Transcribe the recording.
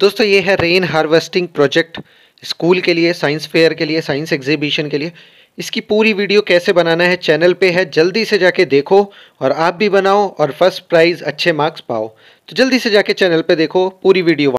दोस्तों ये है रेन हार्वेस्टिंग प्रोजेक्ट स्कूल के लिए साइंस फेयर के लिए साइंस एग्जीबिशन के लिए इसकी पूरी वीडियो कैसे बनाना है चैनल पे है जल्दी से जाके देखो और आप भी बनाओ और फर्स्ट प्राइज़ अच्छे मार्क्स पाओ तो जल्दी से जाके चैनल पे देखो पूरी वीडियो